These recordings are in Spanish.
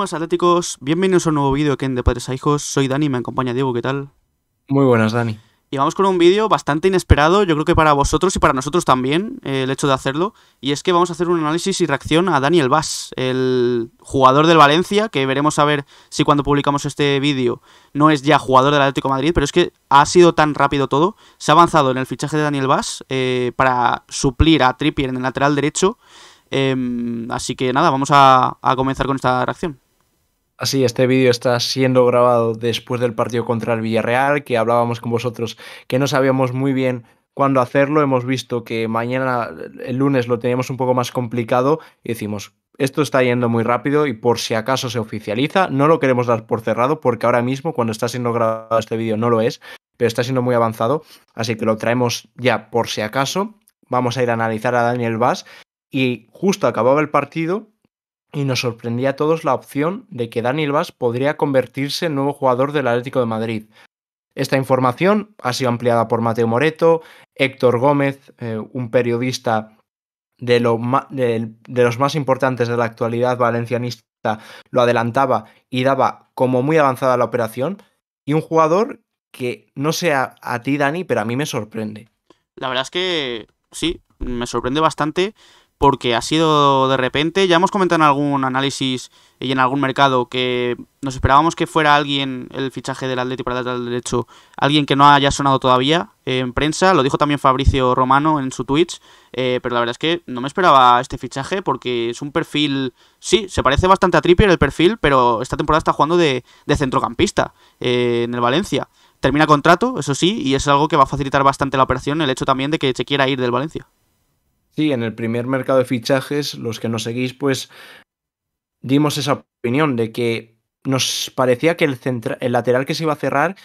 Atléticos, bienvenidos a un nuevo vídeo aquí en De Padres a Hijos. Soy Dani, me acompaña Diego, ¿qué tal? Muy buenas, Dani. Y vamos con un vídeo bastante inesperado, yo creo que para vosotros y para nosotros también, eh, el hecho de hacerlo. Y es que vamos a hacer un análisis y reacción a Daniel Vaz, el jugador del Valencia, que veremos a ver si cuando publicamos este vídeo no es ya jugador del Atlético Madrid, pero es que ha sido tan rápido todo. Se ha avanzado en el fichaje de Daniel Vaz eh, para suplir a Trippier en el lateral derecho. Em, así que nada, vamos a comenzar con esta reacción. Así, este vídeo está siendo grabado después del partido contra el Villarreal, que hablábamos con vosotros que no sabíamos muy bien cuándo hacerlo. Hemos visto que mañana, el lunes, lo teníamos un poco más complicado y decimos, esto está yendo muy rápido y por si acaso se oficializa, no lo queremos dar por cerrado porque ahora mismo, cuando está siendo grabado este vídeo, no lo es, pero está siendo muy avanzado, así que lo traemos ya por si acaso. Vamos a ir a analizar a Daniel Vaz y justo acababa el partido y nos sorprendía a todos la opción de que Daniel Vaz podría convertirse en nuevo jugador del Atlético de Madrid. Esta información ha sido ampliada por Mateo Moreto, Héctor Gómez, eh, un periodista de, los más importantes de la actualidad valencianista, lo adelantaba y daba como muy avanzada la operación, y un jugador que no sea a ti, Dani, pero a mí me sorprende. La verdad es que sí, me sorprende bastante porque ha sido de repente. Ya hemos comentado en algún análisis y en algún mercado que nos esperábamos que fuera alguien el fichaje del Atleti para el derecho, alguien que no haya sonado todavía en prensa. Lo dijo también Fabricio Romano en su Twitch, eh, pero la verdad es que no me esperaba este fichaje porque es un perfil. Sí, se parece bastante a Trippier el perfil, pero esta temporada está jugando de, centrocampista eh, en el Valencia. Termina contrato, eso sí, y es algo que va a facilitar bastante la operación, el hecho también de que se quiera ir del Valencia en el primer mercado de fichajes, los que nos seguís, pues dimos esa opinión de que nos parecía que el, lateral que se iba a cerrar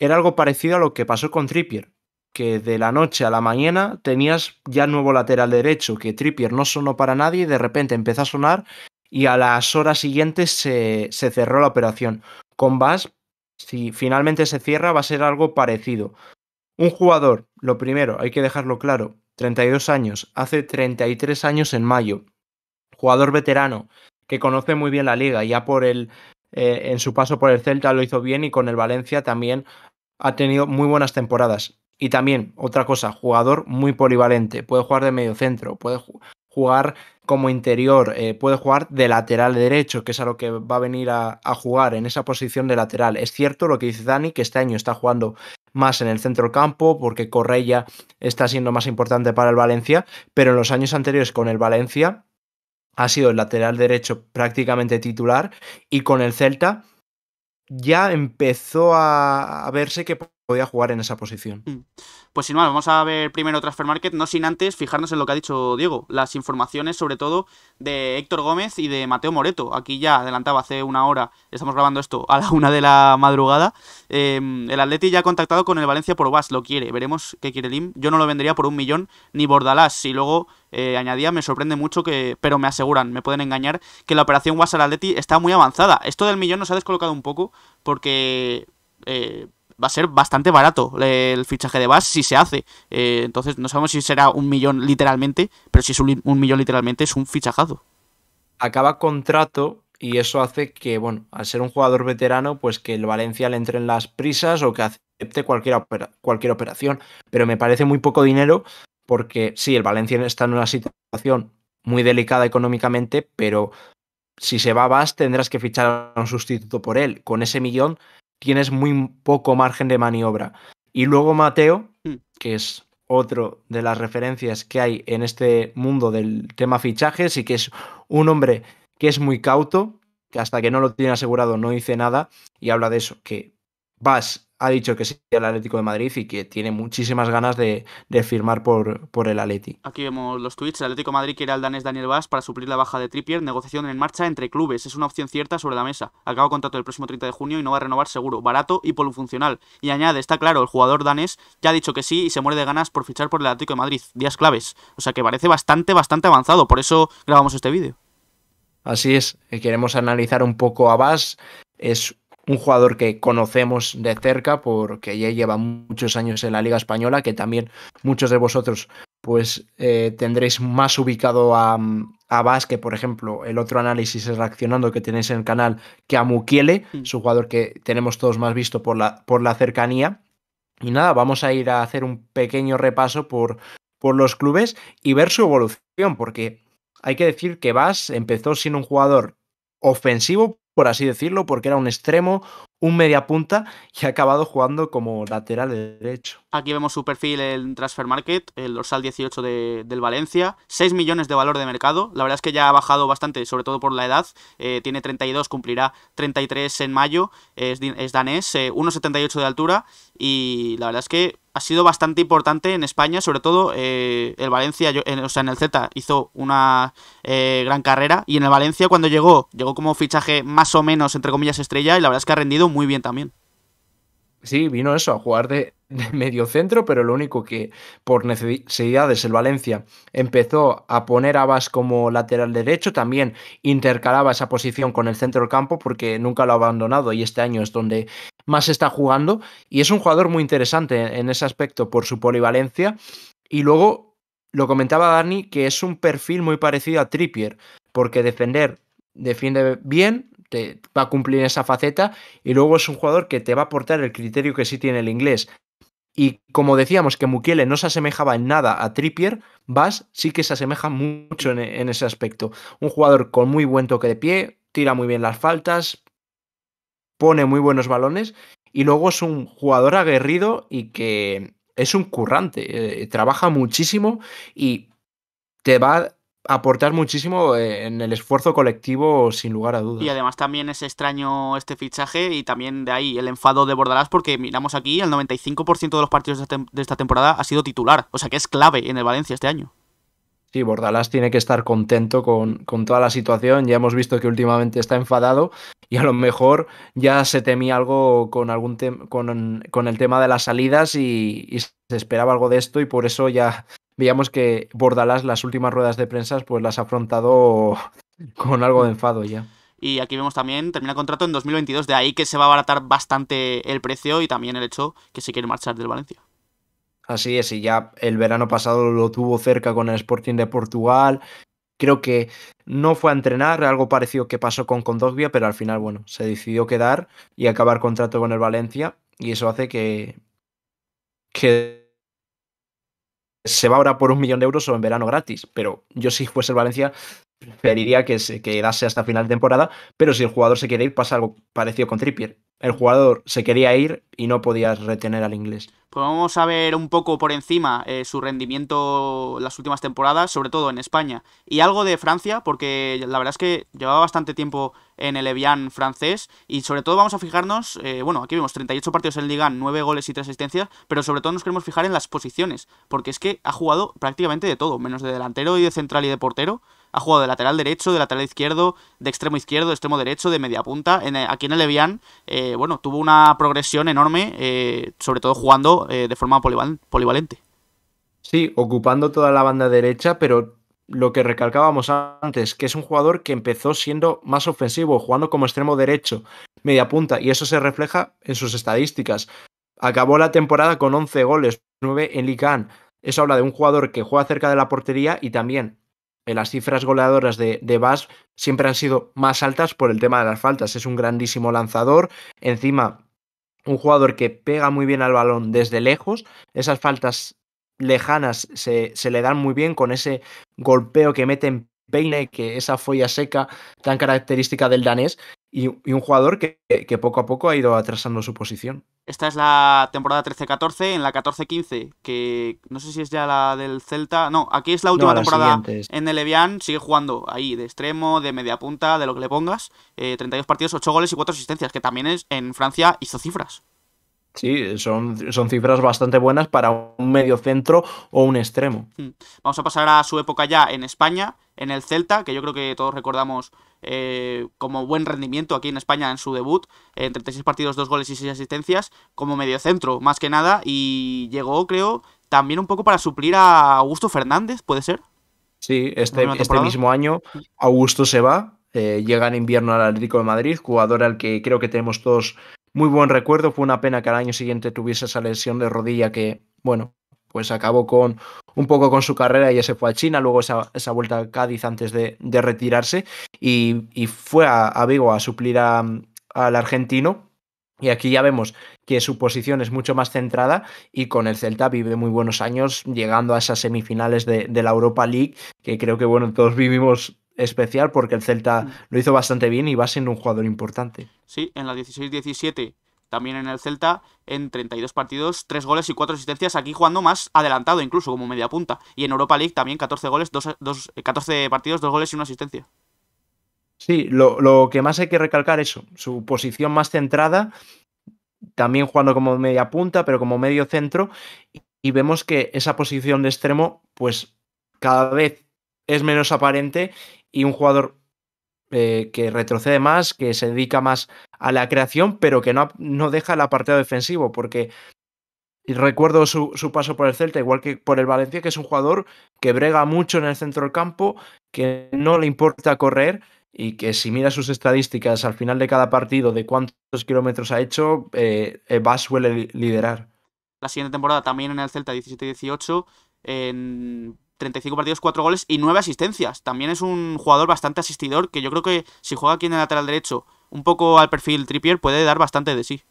era algo parecido a lo que pasó con Trippier, que de la noche a la mañana tenías ya nuevo lateral derecho, que Trippier no sonó para nadie y de repente empezó a sonar y a las horas siguientes se, se cerró la operación. Con Bass, si finalmente se cierra, va a ser algo parecido. Un jugador, lo primero, hay que dejarlo claro, 32 años, hace 33 años en mayo, jugador veterano que conoce muy bien la liga, ya por el, eh, en su paso por el Celta lo hizo bien y con el Valencia también ha tenido muy buenas temporadas. Y también, otra cosa, jugador muy polivalente, puede jugar de medio centro, puede jugar como interior, eh, puede jugar de lateral derecho, que es a lo que va a venir a, jugar en esa posición de lateral. Es cierto lo que dice Dani, que este año está jugando más en el centro campo, porque Correia está siendo más importante para el Valencia, pero en los años anteriores con el Valencia ha sido el lateral derecho prácticamente titular y con el Celta ya empezó a, verse que podía jugar en esa posición. Mm. Pues sin más, vamos a ver primero Transfer Market, no sin antes fijarnos en lo que ha dicho Diego, las informaciones sobre todo de Héctor Gómez y de Mateo Moreto. Aquí ya adelantaba hace una hora, estamos grabando esto a la una de la madrugada. Em, el Atleti ya ha contactado con el Valencia por Vas, lo quiere, veremos qué quiere Lim. Yo no lo vendería por un millón ni Bordalás, y luego eh, añadía, me sorprende mucho que, pero me aseguran, me pueden engañar, que la operación al Atleti está muy avanzada. Esto del millón nos ha descolocado un poco porque eh, va a ser bastante barato eh, el fichaje de Bass si se hace. Eh, entonces no sabemos si será un millón literalmente, pero si es un, millón literalmente es un fichajado Acaba contrato y eso hace que, bueno, al ser un jugador veterano, pues que el Valencia le entre en las prisas o que acepte cualquier, cualquier operación. Pero me parece muy poco dinero porque sí, el Valencia está en una situación muy delicada económicamente, pero si se va Bass tendrás que fichar a un sustituto por él. Con ese millón tienes muy poco margen de maniobra. Y luego Mateo, hmm. que es otro de las referencias que hay en este mundo del tema fichajes y que es un hombre que es muy cauto, que hasta que no lo tiene asegurado no dice nada y habla de eso, que vas ha dicho que sí al Atlético de Madrid y que tiene muchísimas ganas de, firmar por, por, el Atleti. Aquí vemos los tweets. El Atlético de Madrid quiere al danés Daniel Vaz para suplir la baja de Trippier. Negociación en marcha entre clubes. Es una opción cierta sobre la mesa. Acaba contrato el próximo 30 de junio y no va a renovar seguro. Barato y polufuncional. Y añade, está claro, el jugador danés ya ha dicho que sí y se muere de ganas por fichar por el Atlético de Madrid. Días claves. O sea que parece bastante, bastante avanzado. Por eso grabamos este vídeo. Así es. Eh, queremos analizar un poco a Vaz. Es un jugador que conocemos de cerca porque ya lleva muchos años en la Liga Española, que también muchos de vosotros pues eh, tendréis más ubicado a, a que por ejemplo, el otro análisis es reaccionando que tenéis en el canal, que a Mukiele, mm. su jugador que tenemos todos más visto por la, por la cercanía. Y nada, vamos a ir a hacer un pequeño repaso por, por los clubes y ver su evolución, porque hay que decir que Vas empezó siendo un jugador ofensivo por así decirlo, porque era un extremo, un media punta y ha acabado jugando como lateral derecho. Aquí vemos su perfil en Transfer Market, el dorsal 18 de, del Valencia, 6 millones de valor de mercado, la verdad es que ya ha bajado bastante, sobre todo por la edad, eh, tiene 32, cumplirá 33 en mayo, es, danés, 1,78 eh, de altura y la verdad es que ha sido bastante importante en España, sobre todo eh, el Valencia, o sea, en el Z hizo una gran carrera y en el Valencia cuando llegó, llegó como fichaje más o menos, entre comillas, estrella y la verdad es que ha rendido muy bien también. Sí, vino eso, a jugar de, medio centro, pero lo único que por necesidades el Valencia empezó a poner a Bas como lateral derecho, también intercalaba esa posición con el centro del campo porque nunca lo ha abandonado y este año es donde más está jugando y es un jugador muy interesante en ese aspecto por su polivalencia y luego lo comentaba Dani que es un perfil muy parecido a Trippier porque defender defiende bien, te va a cumplir esa faceta y luego es un jugador que te va a aportar el criterio que sí tiene el inglés. Y como decíamos que Mukiele no se asemejaba en nada a Trippier, vas sí que se asemeja mucho en, ese aspecto. Un jugador con muy buen toque de pie, tira muy bien las faltas, pone muy buenos balones y luego es un jugador aguerrido y que es un currante, eh, trabaja muchísimo y te va aportar muchísimo eh, en el esfuerzo colectivo, sin lugar a dudas. Y además también es extraño este fichaje y también de ahí el enfado de Bordalás, porque miramos aquí, el 95% de los partidos este, de esta temporada ha sido titular, o sea que es clave en el Valencia este año. Sí, Bordalás tiene que estar contento con, toda la situación. Ya hemos visto que últimamente está enfadado y a lo mejor ya se temía algo con, algún con, con el tema de las salidas y, se esperaba algo de esto y por eso ya veíamos que Bordalás las últimas ruedas de prensa pues las ha afrontado con algo de enfado ya. Y aquí vemos también, termina el contrato en 2022, de ahí que se va a abaratar bastante el precio y también el hecho que se quiere marchar del Valencia. Así es, y ya el verano pasado lo tuvo cerca con el Sporting de Portugal. Creo que no fue a entrenar, algo parecido que pasó con Condogbia, pero al final, bueno, se decidió quedar y acabar contrato con el Valencia. Y eso hace que, que se va ahora por un millón de euros o en verano gratis. Pero yo si fuese el Valencia preferiría que se quedase hasta final de temporada, pero si el jugador se quiere ir pasa algo parecido con Trippier el jugador se quería ir y no podías retener al inglés. Pues vamos a ver un poco por encima eh, su rendimiento las últimas temporadas, sobre todo en España. Y algo de Francia, porque la verdad es que llevaba bastante tiempo en el Evian francés. Y sobre todo vamos a fijarnos, eh, bueno, aquí vemos 38 partidos en Liga, 9 goles y 3 asistencias, pero sobre todo nos queremos fijar en las posiciones, porque es que ha jugado prácticamente de todo, menos de delantero y de central y de portero ha jugado de lateral derecho, de lateral izquierdo, de extremo izquierdo, de extremo derecho, de media punta. Eh, aquí en el Levian, eh, bueno, tuvo una progresión enorme, eh, sobre todo jugando de forma polivalente. Sí, ocupando toda la banda derecha, pero lo que recalcábamos antes, que es un jugador que empezó siendo más ofensivo, jugando como extremo derecho, media punta, y eso se refleja en sus estadísticas. Acabó la temporada con 11 goles, 9 en Ligan. Eso habla de un jugador que juega cerca de la portería y también eh, las cifras goleadoras de, de Bass siempre han sido más altas por el tema de las faltas. Es un grandísimo lanzador. Encima, un jugador que pega muy bien al balón desde lejos. Esas faltas lejanas se, se le dan muy bien con ese golpeo que mete en peine, que esa folla seca tan característica del danés y, un jugador que, poco a poco ha ido atrasando su posición. Esta es la temporada 13-14, en la 14-15, que no sé si es ya la del Celta. No, aquí es la última temporada en el Levian, sigue jugando ahí de extremo, de media punta, de lo que le pongas. 32 eh, partidos, 8 goles y 4 asistencias, que también es, en Francia hizo cifras. Sí, son, son cifras bastante buenas para un medio centro o un extremo. Hmm. Vamos a pasar a su época ya en España, en el Celta, que yo creo que todos recordamos eh, como buen rendimiento aquí en España en su debut, entre 36 partidos, 2 goles y 6 asistencias, como mediocentro más que nada, y llegó creo también un poco para suplir a Augusto Fernández, ¿puede ser? Sí, este, este mismo año Augusto se va, eh, llega en invierno al Atlético de Madrid, jugador al que creo que tenemos todos muy buen recuerdo. Fue una pena que al año siguiente tuviese esa lesión de rodilla que, bueno, pues acabó con un poco con su carrera y ya se fue a China, luego esa, vuelta a Cádiz antes de, retirarse y, fue a, Vigo a suplir al argentino. Y aquí ya vemos que su posición es mucho más centrada y con el Celta vive muy buenos años llegando a esas semifinales de, de la Europa League, que creo que bueno, todos vivimos especial porque el Celta mm. lo hizo bastante bien y va siendo un jugador importante. Sí, en la 16-17 también en el Celta, en 32 partidos, 3 goles y 4 asistencias, aquí jugando más adelantado incluso, como media punta. Y en Europa League también 14 goles, eh, partidos, 2 goles y una asistencia. Sí, lo, lo que más hay que recalcar es su posición más centrada, también jugando como media punta, pero como medio centro, y vemos que esa posición de extremo, pues cada vez es menos aparente y un jugador eh, que retrocede más, que se dedica más a la creación, pero que no, no deja el apartado defensivo, porque recuerdo su, paso por el Celta, igual que por el Valencia, que es un jugador que brega mucho en el centro del campo, que no le importa correr y que si mira sus estadísticas al final de cada partido de cuántos kilómetros ha hecho, eh, eh va suele liderar. La siguiente temporada también en el Celta 17-18, en 35 partidos, 4 goles y 9 asistencias. También es un jugador bastante asistidor que yo creo que si juega aquí en el lateral derecho un poco al perfil Trippier puede dar bastante de sí.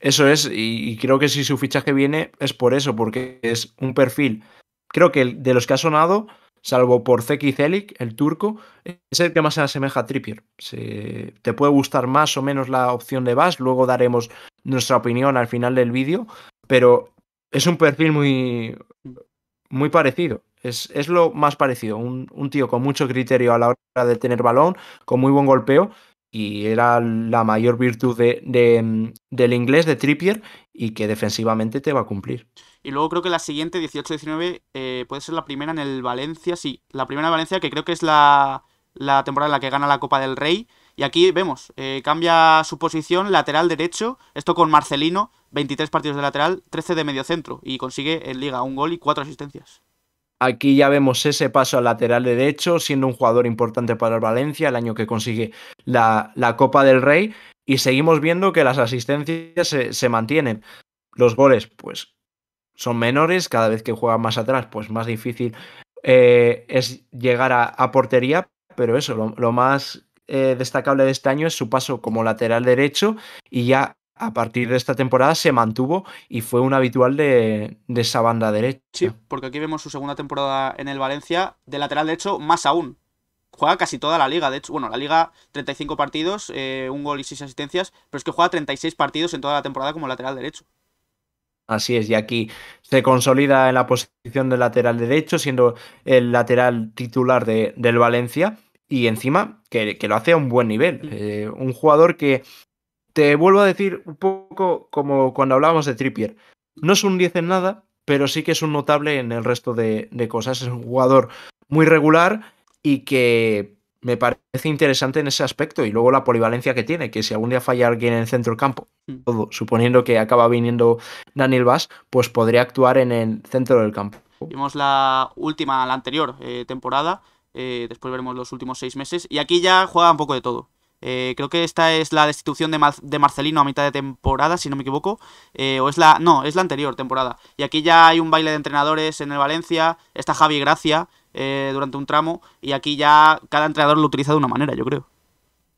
Eso es, y creo que si su fichaje viene es por eso, porque es un perfil. Creo que de los que ha sonado, salvo por Zeki Celik, el turco, es el que más se asemeja a Trippier. te puede gustar más o menos la opción de Bass, luego daremos nuestra opinión al final del vídeo, pero es un perfil muy, muy parecido. Es, lo más parecido. Un, tío con mucho criterio a la hora de tener balón, con muy buen golpeo. Y era la mayor virtud mm, del inglés, de Trippier, y que defensivamente te va a cumplir. Y luego creo que la siguiente, 18-19, eh, puede ser la primera en el Valencia. Sí, la primera en Valencia, que creo que es la, temporada en la que gana la Copa del Rey. Y aquí vemos, eh, cambia su posición, lateral derecho, esto con Marcelino, 23 partidos de lateral, 13 de medio centro y consigue en liga un gol y cuatro asistencias. Aquí ya vemos ese paso al lateral derecho, siendo un jugador importante para el Valencia, el año que consigue la, Copa del Rey, y seguimos viendo que las asistencias se, mantienen. Los goles, pues, son menores, cada vez que juegan más atrás, pues más difícil eh, es llegar a, portería, pero eso, lo, más eh, destacable de este año es su paso como lateral derecho y ya a partir de esta temporada se mantuvo y fue un habitual de, esa banda derecha. Sí, porque aquí vemos su segunda temporada en el Valencia, de lateral derecho más aún. Juega casi toda la liga, de hecho, bueno, la liga 35 partidos, eh, un gol y seis asistencias, pero es que juega 36 partidos en toda la temporada como lateral derecho. Así es, y aquí se consolida en la posición de lateral derecho, siendo el lateral titular de, del Valencia, y encima que, lo hace a un buen nivel. Eh, un jugador que te vuelvo a decir un poco como cuando hablábamos de Trippier. No es un 10 en nada, pero sí que es un notable en el resto de, cosas. Es un jugador muy regular y que me parece interesante en ese aspecto. Y luego la polivalencia que tiene, que si algún día falla alguien en el centro del campo, mm. todo, suponiendo que acaba viniendo Daniel Vaz, pues podría actuar en el centro del campo. Vimos la última, la anterior eh, temporada, eh, después veremos los últimos seis meses. Y aquí ya juega un poco de todo. Eh, creo que esta es la destitución de, de, Marcelino a mitad de temporada, si no me equivoco. Eh, o es la. No, es la anterior temporada. Y aquí ya hay un baile de entrenadores en el Valencia. Está Javi Gracia eh, durante un tramo. Y aquí ya cada entrenador lo utiliza de una manera, yo creo.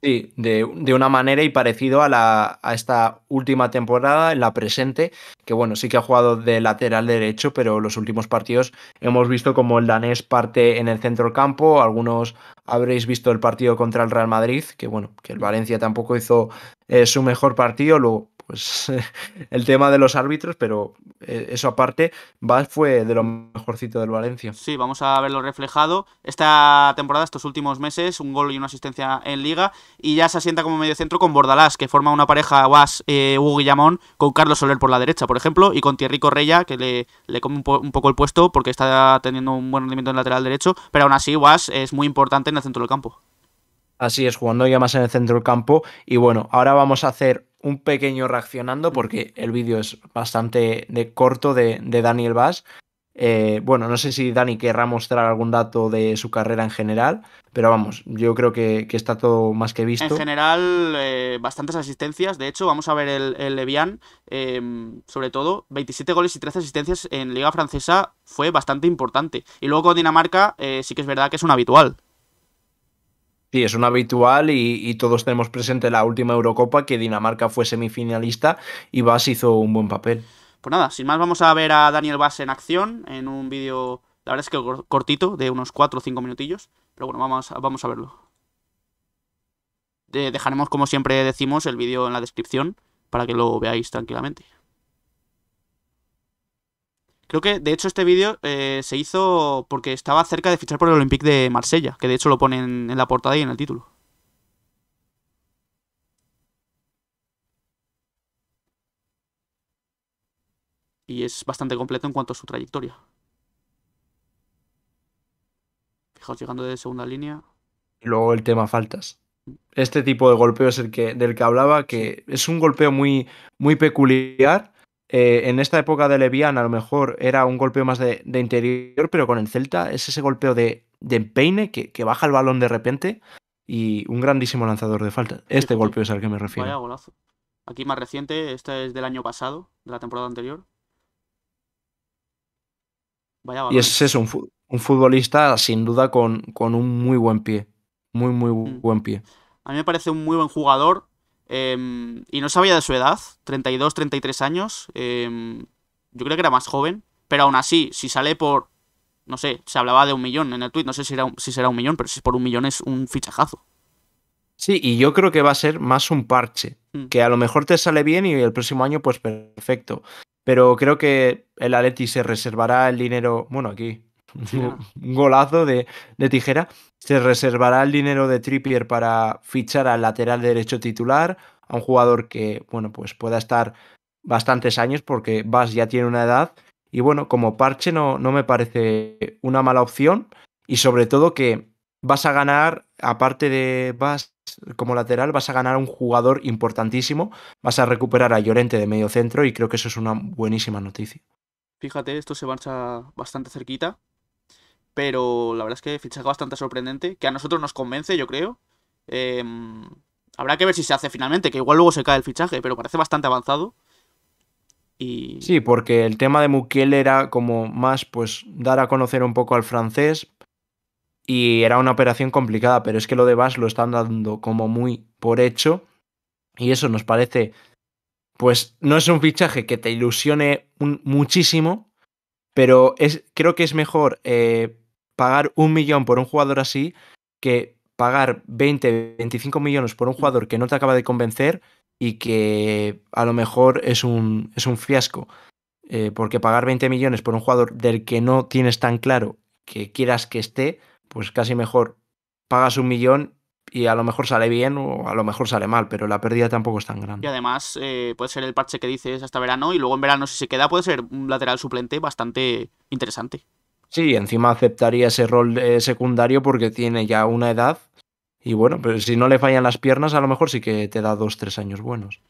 Sí, de, una manera y parecido a, la, a esta última temporada, en la presente, que bueno, sí que ha jugado de lateral derecho, pero los últimos partidos hemos visto como el danés parte en el centro del campo, algunos habréis visto el partido contra el Real Madrid, que bueno, que el Valencia tampoco hizo eh, su mejor partido, pues el tema de los árbitros, pero eh, eso aparte, Vaz fue de lo mejorcito del Valencia. Sí, vamos a verlo reflejado. Esta temporada, estos últimos meses, un gol y una asistencia en Liga, y ya se asienta como centro con Bordalás, que forma una pareja Vaz, eh, Hugo Guillamón, con Carlos Soler por la derecha, por ejemplo, y con Thierry Reya, que le, le come un, poco el puesto porque está teniendo un buen rendimiento en el lateral derecho, pero aún así Vaz es muy importante en el centro del campo. Así es, jugando ya más en el centro del campo. Y bueno, ahora vamos a hacer un pequeño reaccionando porque el vídeo es bastante de corto de, Daniel Vaz. Eh, bueno, no sé si Dani querrá mostrar algún dato de su carrera en general, pero vamos, yo creo que, está todo más que visto. En general, eh, bastantes asistencias. De hecho, vamos a ver el, el Levian, em, sobre todo, 27 goles y 13 asistencias en Liga Francesa fue bastante importante. Y luego con Dinamarca, eh, sí que es verdad que es un habitual. Sí, es un habitual y, todos tenemos presente la última Eurocopa que Dinamarca fue semifinalista y Bass hizo un buen papel. Pues nada, sin más vamos a ver a Daniel Bass en acción en un vídeo, la verdad es que cortito, de unos 4 o 5 minutillos, pero bueno, vamos, vamos a verlo. Dejaremos, como siempre decimos, el vídeo en la descripción para que lo veáis tranquilamente. Creo que, de hecho, este vídeo eh, se hizo porque estaba cerca de fichar por el Olympique de Marsella, que de hecho lo ponen en la portada y en el título. Y es bastante completo en cuanto a su trayectoria. Fijaos, llegando de segunda línea. Y luego el tema faltas. Mm. Este tipo de golpeo es el que, del que hablaba, que es un golpeo muy, muy peculiar eh, en esta época de Levian a lo mejor era un golpeo más de, interior, pero con el Celta es ese golpeo de, empeine que, baja el balón de repente y un grandísimo lanzador de falta. Este golpeo es al que me refiero. Vaya golazo. Aquí más reciente, este es del año pasado, de la temporada anterior. Vaya balón. y es eso, un, futbolista sin duda con, con, un muy buen pie. Muy, muy mm. buen pie. A mí me parece un muy buen jugador. Em, y no sabía de su edad, 32, 33 años. Em, yo creo que era más joven. Pero aún así, si sale por. No sé, se hablaba de un millón en el tweet. No sé si, era si será un millón, pero si es por un millón es un fichajazo. Sí, y yo creo que va a ser más un parche. Mm. Que a lo mejor te sale bien y el próximo año, pues perfecto. Pero creo que el Aleti se reservará el dinero. Bueno, aquí un golazo de, tijera. Se reservará el dinero de Trippier para fichar al lateral derecho titular, a un jugador que, bueno, pues pueda estar bastantes años porque Bas ya tiene una edad. Y bueno, como parche no, no me parece una mala opción. Y sobre todo que vas a ganar, aparte de Bas como lateral, vas a ganar un jugador importantísimo. Vas a recuperar a Llorente de medio centro y creo que eso es una buenísima noticia. Fíjate, esto se marcha bastante cerquita, pero la verdad es que fichaje bastante sorprendente, que a nosotros nos convence, yo creo. Em, habrá que ver si se hace finalmente, que igual luego se cae el fichaje, pero parece bastante avanzado. Sí, porque el tema de Mukiel era como más pues dar a conocer un poco al francés y era una operación complicada, pero es que lo de Bas lo están dando como muy por hecho y eso nos parece pues no es un fichaje que te ilusione muchísimo, pero es, creo que es mejor eh, pagar un millón por un jugador así que pagar 20, 25 millones por un jugador que no te acaba de convencer y que a lo mejor es un, es un fiasco. Eh, porque pagar 20 millones por un jugador del que no tienes tan claro que quieras que esté, pues casi mejor pagas un millón y a lo mejor sale bien o a lo mejor sale mal, pero la pérdida tampoco es tan grande. Y además eh, puede ser el parche que dices hasta verano y luego en verano si se queda puede ser un lateral suplente bastante interesante. Sí, encima aceptaría ese rol eh, secundario porque tiene ya una edad. Y bueno, pero si no le fallan las piernas, a lo mejor sí que te da dos, tres años buenos.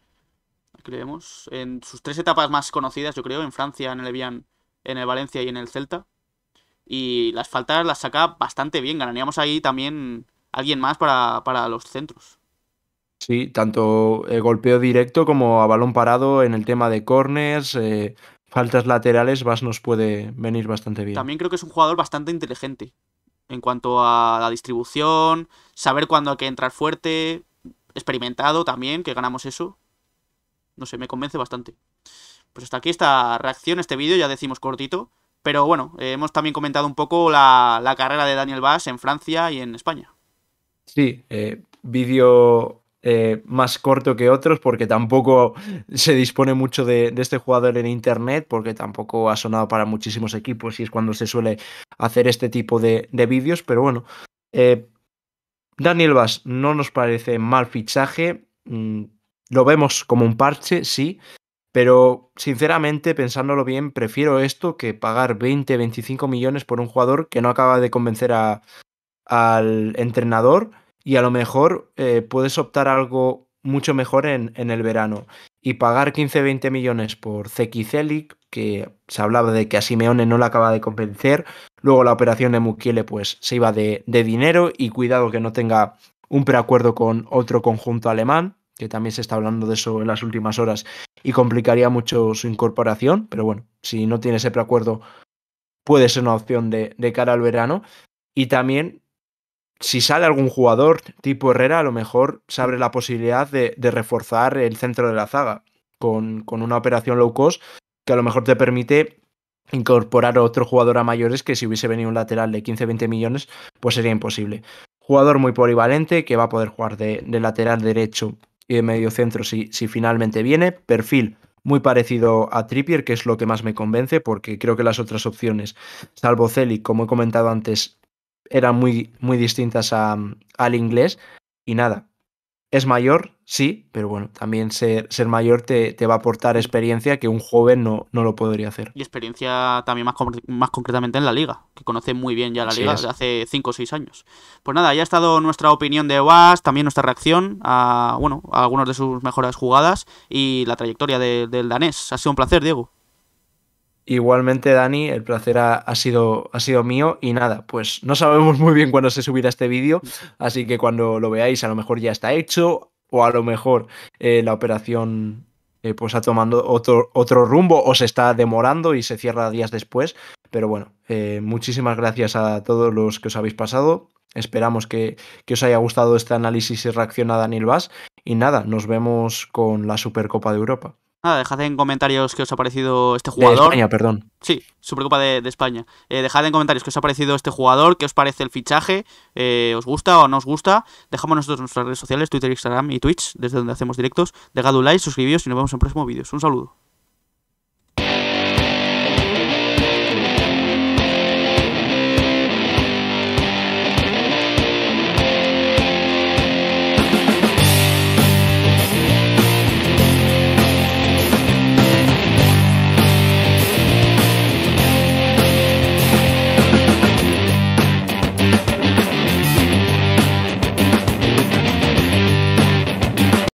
Creemos. En sus tres etapas más conocidas, yo creo, en Francia, en el Evian, en el Valencia y en el Celta. Y las faltas las saca bastante bien. Ganaríamos ahí también alguien más para, los centros. Sí, tanto eh, golpeo directo como a balón parado en el tema de corners, eh, faltas laterales, Vas nos puede venir bastante bien. También creo que es un jugador bastante inteligente en cuanto a la distribución, saber cuándo hay que entrar fuerte, experimentado también, que ganamos eso. No sé, me convence bastante. Pues hasta aquí esta reacción, este vídeo, ya decimos cortito. Pero bueno, eh, hemos también comentado un poco la, carrera de Daniel Vaz en Francia y en España. Sí, eh, vídeo eh, más corto que otros porque tampoco se dispone mucho de, este jugador en internet porque tampoco ha sonado para muchísimos equipos y es cuando se suele hacer este tipo de, vídeos, pero bueno. Eh, Daniel Vaz no nos parece mal fichaje, mm, lo vemos como un parche, sí, pero sinceramente, pensándolo bien, prefiero esto que pagar 20, 25 millones por un jugador que no acaba de convencer al entrenador y a lo mejor eh, puedes optar algo mucho mejor en, el verano. Y pagar 15-20 millones por Zeki que se hablaba de que a Simeone no le acaba de convencer. Luego la operación de Mukiele pues, se iba de, dinero y cuidado que no tenga un preacuerdo con otro conjunto alemán, que también se está hablando de eso en las últimas horas y complicaría mucho su incorporación. Pero bueno, si no tiene ese preacuerdo, puede ser una opción de, de cara al verano. Y también si sale algún jugador tipo Herrera, a lo mejor se abre la posibilidad de, reforzar el centro de la zaga con, una operación low cost que a lo mejor te permite incorporar otro jugador a mayores que si hubiese venido un lateral de 15-20 millones, pues sería imposible. Jugador muy polivalente que va a poder jugar de, lateral derecho y de medio centro si, si finalmente viene. Perfil muy parecido a Trippier, que es lo que más me convence, porque creo que las otras opciones, salvo Celi, como he comentado antes, eran muy, muy distintas al inglés. Y nada, es mayor, sí, pero bueno, también ser, mayor te, va a aportar experiencia que un joven no, no lo podría hacer. Y experiencia también más, más concretamente en la liga, que conoce muy bien ya la liga desde hace 5 o 6 años. Pues nada, ya ha estado nuestra opinión de was también nuestra reacción a, bueno, a algunas de sus mejores jugadas y la trayectoria del danés. Ha sido un placer, Diego. Igualmente, Dani, el placer ha, sido, ha sido mío y nada, pues no sabemos muy bien cuándo se subirá este vídeo, así que cuando lo veáis a lo mejor ya está hecho o a lo mejor eh, la operación eh, pues ha tomado otro, otro rumbo o se está demorando y se cierra días después. Pero bueno, eh, muchísimas gracias a todos los que os habéis pasado. Esperamos que, que os haya gustado este análisis y reacción a Daniel Vaz. Y nada, nos vemos con la Supercopa de Europa. Nada, dejad en comentarios qué os ha parecido este jugador. De España, perdón. Sí, Supercopa de, de España. Eh, dejad en comentarios qué os ha parecido este jugador, qué os parece el fichaje, eh, os gusta o no os gusta. Dejamos nosotros nuestras redes sociales, Twitter, Instagram y Twitch, desde donde hacemos directos. Dejad un like, suscribíos y nos vemos en próximo vídeos. Un saludo.